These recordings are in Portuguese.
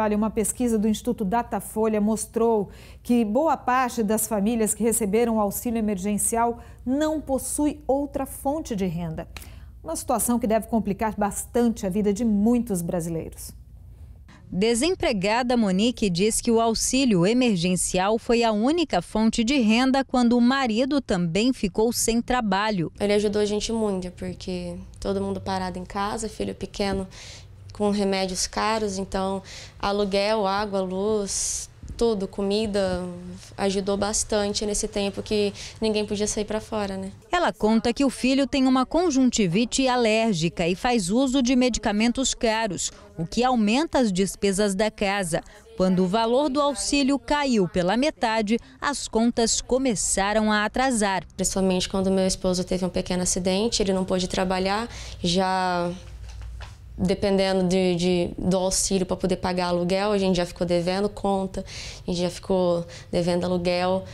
Olha, uma pesquisa do Instituto Datafolha mostrou que boa parte das famílias que receberam o auxílio emergencial não possui outra fonte de renda. Uma situação que deve complicar bastante a vida de muitos brasileiros. Desempregada, Monique diz que o auxílio emergencial foi a única fonte de renda quando o marido também ficou sem trabalho. Ele ajudou a gente muito, porque todo mundo parado em casa, filho pequeno com remédios caros, então aluguel, água, luz, tudo, comida, ajudou bastante nesse tempo que ninguém podia sair para fora, né? Ela conta que o filho tem uma conjuntivite alérgica e faz uso de medicamentos caros, o que aumenta as despesas da casa. Quando o valor do auxílio caiu pela metade, as contas começaram a atrasar. Principalmente quando meu esposo teve um pequeno acidente, ele não pôde trabalhar, já dependendo de, de, do auxílio para poder pagar aluguel, a gente já ficou devendo conta, a gente já ficou devendo aluguel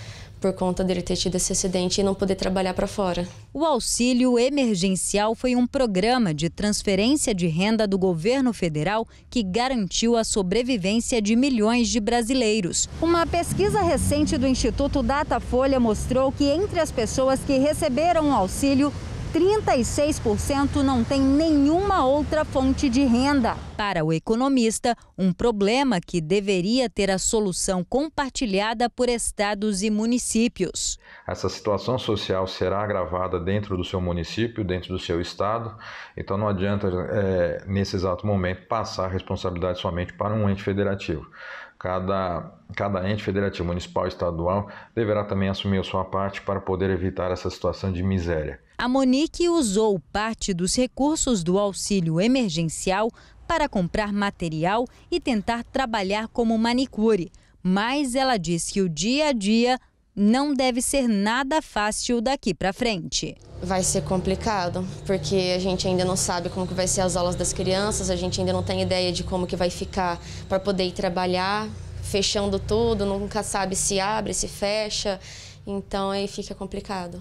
por conta dele ter tido esse acidente e não poder trabalhar para fora. O auxílio emergencial foi um programa de transferência de renda do governo federal que garantiu a sobrevivência de milhões de brasileiros. Uma pesquisa recente do Instituto Datafolha mostrou que entre as pessoas que receberam o auxílio, 36% não tem nenhuma outra fonte de renda. Para o economista, um problema que deveria ter a solução compartilhada por estados e municípios. Essa situação social será agravada dentro do seu município, dentro do seu estado, então não adianta, é, nesse exato momento, passar a responsabilidade somente para um ente federativo. Cada, cada ente federativo, municipal e estadual, deverá também assumir a sua parte para poder evitar essa situação de miséria. A Monique usou parte dos recursos do auxílio emergencial para comprar material e tentar trabalhar como manicure, mas ela diz que o dia a dia não deve ser nada fácil daqui para frente. Vai ser complicado, porque a gente ainda não sabe como que vai ser as aulas das crianças, a gente ainda não tem ideia de como que vai ficar para poder ir trabalhar, fechando tudo, nunca sabe se abre, se fecha, então aí fica complicado.